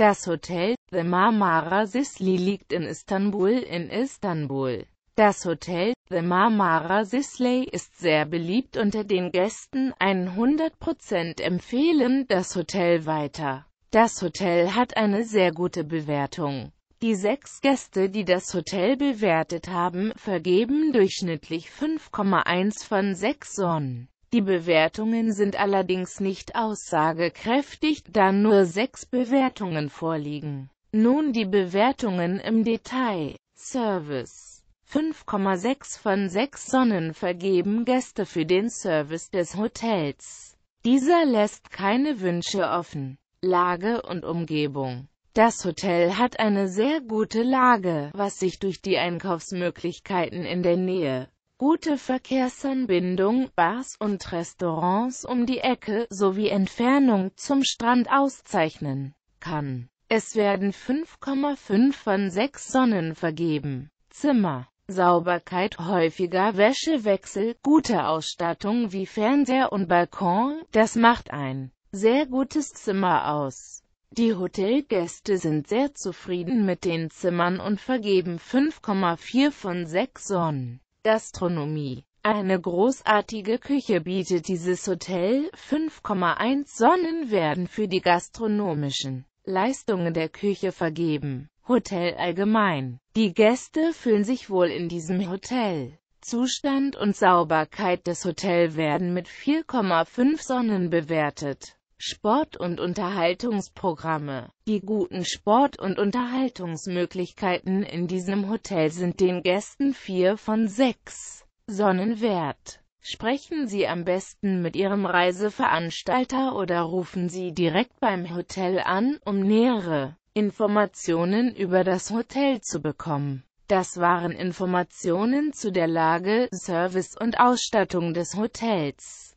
Das Hotel The Marmara Sisli liegt in Istanbul in Istanbul. Das Hotel The Marmara Sisley ist sehr beliebt unter den Gästen, 100% empfehlen das Hotel weiter. Das Hotel hat eine sehr gute Bewertung. Die sechs Gäste, die das Hotel bewertet haben, vergeben durchschnittlich 5,1 von 6 Sonnen. Die Bewertungen sind allerdings nicht aussagekräftig, da nur sechs Bewertungen vorliegen. Nun die Bewertungen im Detail. Service 5,6 von 6 Sonnen vergeben Gäste für den Service des Hotels. Dieser lässt keine Wünsche offen. Lage und Umgebung das Hotel hat eine sehr gute Lage, was sich durch die Einkaufsmöglichkeiten in der Nähe gute Verkehrsanbindung, Bars und Restaurants um die Ecke sowie Entfernung zum Strand auszeichnen kann. Es werden 5,5 von 6 Sonnen vergeben. Zimmer, Sauberkeit, häufiger Wäschewechsel, gute Ausstattung wie Fernseher und Balkon, das macht ein sehr gutes Zimmer aus. Die Hotelgäste sind sehr zufrieden mit den Zimmern und vergeben 5,4 von 6 Sonnen. Gastronomie eine großartige Küche bietet dieses Hotel, 5,1 Sonnen werden für die gastronomischen Leistungen der Küche vergeben. Hotel allgemein. Die Gäste fühlen sich wohl in diesem Hotel. Zustand und Sauberkeit des Hotels werden mit 4,5 Sonnen bewertet. Sport- und Unterhaltungsprogramme. Die guten Sport- und Unterhaltungsmöglichkeiten in diesem Hotel sind den Gästen vier von sechs Sonnen wert. Sprechen Sie am besten mit Ihrem Reiseveranstalter oder rufen Sie direkt beim Hotel an, um nähere Informationen über das Hotel zu bekommen. Das waren Informationen zu der Lage, Service und Ausstattung des Hotels.